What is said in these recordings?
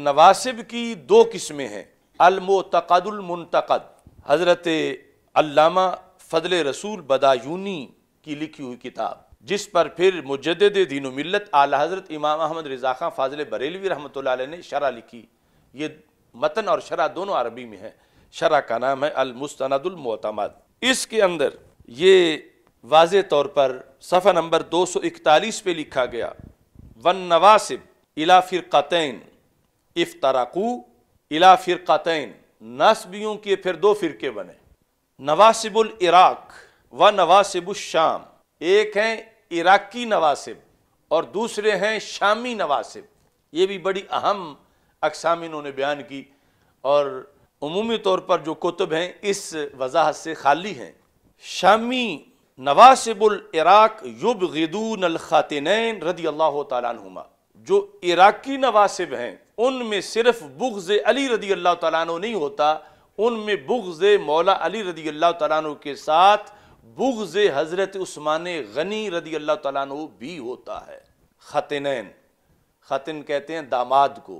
नवासिब की दो किस्में हैं अलमोतकदुलमतकद हज़रत अल्लामा फ़जल रसूल बदायूनी की लिखी हुई किताब जिस पर फिर मुजद दीन मिलत आला हज़रत इमाम अहमद रज़ा खां फाजिल बरेलवी रहमत ने शरा लिखी ये मतन और शरा दोनों अरबी में है शरा का नाम है अलमुस्तनदुलमतमद इसके अंदर ये वाज तौर पर सफ़ा नंबर दो सौ इकतालीस पर लिखा गया वन नवासिब इला कतैन इफ्तराकू इला फिर नस्बियों के फिर दो फ़िरके बने नवासिबुल इराक व शाम एक हैं इराकी नवासिब और दूसरे हैं शामी नवासिब ये भी बड़ी अहम अकसाम इन्होंने बयान की और अमूमी तौर पर जो कुतुब हैं इस वजाहत से खाली हैं शामी नवासिबुल इराक युब गिदून अलखातिन रदी अल्लाह तुमा जो इराकी नवासिब हैं उनमें सिर्फ बुग्ज अली रदी अल्लाह तु नहीं होता उनमें बुग्ज मौला अली रदी अल्लाह तु के साथ बुग्ज हज़रत उस्मान गनी रदी अल्लाह तु भी होता है ख़तनैन ख़तन कहते हैं दामाद को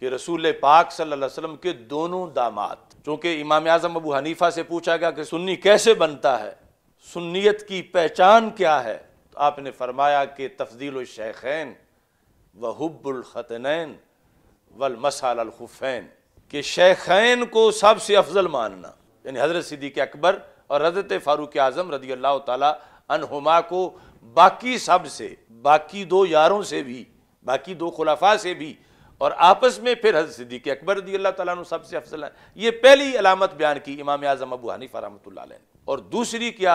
कि रसूल पाक सल्लल्लाहु अलैहि वसल्लम के दोनों दामाद चूंकि इमाम आज़म अबू हनीफ़ा से पूछा गया कि सुन्नी कैसे बनता है सुन्नीत की पहचान क्या है तो आपने फरमाया कि तफजील शैखैन व हब्बुल ख़तनैन वल मसाल खुफैन कि शेखैन को सबसे अफजल मानना यानी हज़रत सिद्दीक अकबर और हज़रत फ़ारूक आज़म रदी अल्लाह तहुमा को बाकी सब से बाकी दो यारों से भी बाकी दो खुलाफा से भी और आपस में फिर हजरत सिद्दीक अकबर रदी अल्लाह तु सबसे अफजल हैं ये पहली अलामत बयान की इमाम आज़म अबू हनीफ रहमत और दूसरी क्या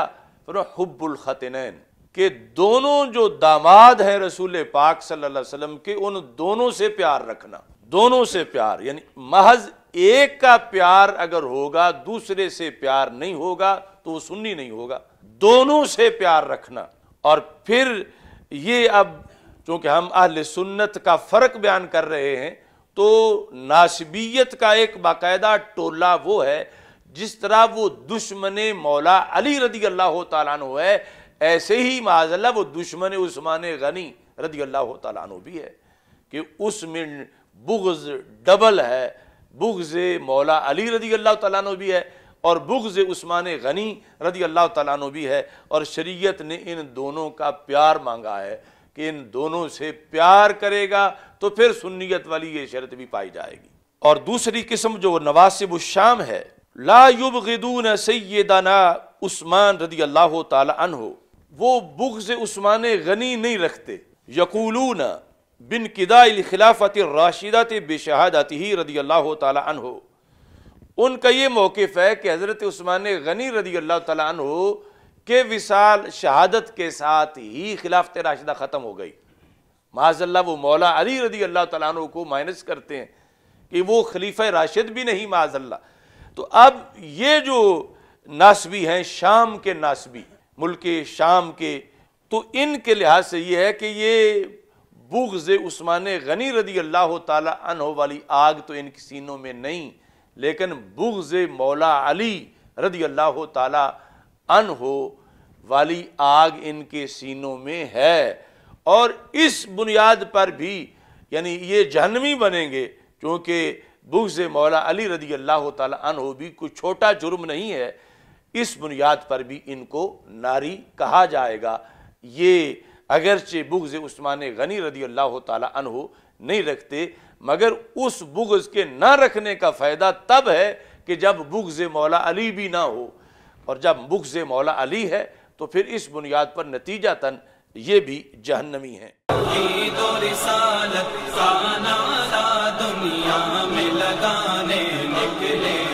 हब्बुलखतनैन के दोनों जो दामाद हैं रसूल पाक सल्लल्लाहु अलैहि वसल्लम के उन दोनों से प्यार रखना दोनों से प्यार यानी महज एक का प्यार अगर होगा दूसरे से प्यार नहीं होगा तो वो सुन्नी नहीं होगा दोनों से प्यार रखना और फिर ये अब चूंकि हम अहल सुन्नत का फ़र्क बयान कर रहे हैं तो नासबियत का एक बाकायदा टोला वो है जिस तरह वो दुश्मन मौला अली रदी अल्लाह तु है ऐसे ही माजल्ला वो दुश्मन उस्मान गनी रदी अल्लाह तु भी है कि उसमें बुग्ज़ डबल है बुग्ज़ मौला अली रदी अल्लाह तु भी है और बुग्ज़ उस्मान गनी रदी अल्लाह तु भी है और शरीयत ने इन दोनों का प्यार मांगा है कि इन दोनों से प्यार करेगा तो फिर सुन्नीत वाली ये शरत भी पाई जाएगी और दूसरी किस्म जो नवासिब शाम है लायुब गदून सैदाना उस्मान रदी अल्लाह तन वो बुग्ज़ उस्मान गनी नहीं रखते यकूलूना बिन खिलाफत राशिदत बेशहादत ही रदी अल्लाह तन हो उनका ये मौकफ है कि हज़रत ऊस्मान गनी रदी अल्लाह तन हो के विसाल शहादत के साथ ही खिलाफत राशिदा ख़त्म हो गई माजल्ला वो मौला अली रदी अल्लाह तन को माइनस करते हैं कि वो खलीफा राशिद भी नहीं माजल्ला तो अब ये जो नासबी हैं शाम के नासबी मुल्क शाम के तो इनके लिहाज से ये है कि ये बुग्ज़ उस्मान गनी रदी अल्लाह तहो वाली आग तो इन सीनों में नहीं लेकिन बुग्ज़ मौला अली रदी अल्लाह तहो वाली आग इनके सीनों में है और इस बुनियाद पर भी यानी ये जहनवी बनेंगे क्योंकि बुग्ज़ मौला अली रदी अल्लाह तहो भी कोई छोटा जुर्म नहीं है इस बुनियाद पर भी इनको नारी कहा जाएगा ये अगरचे बुग्ज उस्मान गनी रदी अल्लाह तहु नहीं रखते मगर उस बुग्ज के ना रखने का फ़ायदा तब है कि जब बुग्ज मौला अली भी ना हो और जब बुग्ज मौला अली है तो फिर इस बुनियाद पर तन ये भी जहन्नमी है दुनिया में लगाने निकले